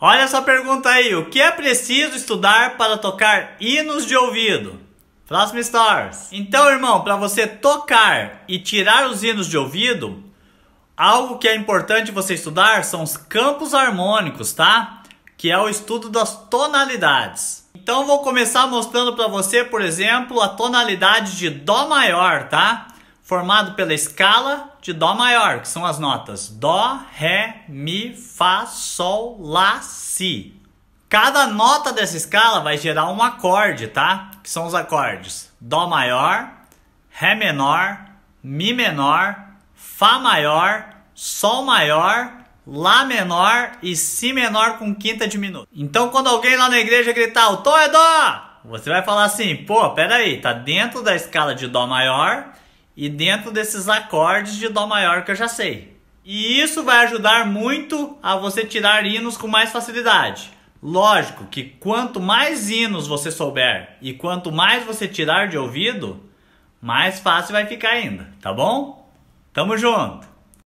Olha essa pergunta aí. O que é preciso estudar para tocar hinos de ouvido? Próximo Stars. Então, irmão, para você tocar e tirar os hinos de ouvido, algo que é importante você estudar são os campos harmônicos, tá? Que é o estudo das tonalidades. Então, vou começar mostrando para você, por exemplo, a tonalidade de Dó maior, tá? formado pela escala de Dó maior, que são as notas Dó, Ré, Mi, Fá, Sol, Lá, Si. Cada nota dessa escala vai gerar um acorde, tá? Que são os acordes Dó maior, Ré menor, Mi menor, Fá maior, Sol maior, Lá menor e Si menor com quinta diminuta. Então quando alguém lá na igreja gritar o Tom é Dó, você vai falar assim, pô, peraí, tá dentro da escala de Dó maior e dentro desses acordes de Dó maior que eu já sei. E isso vai ajudar muito a você tirar hinos com mais facilidade. Lógico que quanto mais hinos você souber e quanto mais você tirar de ouvido, mais fácil vai ficar ainda, tá bom? Tamo junto!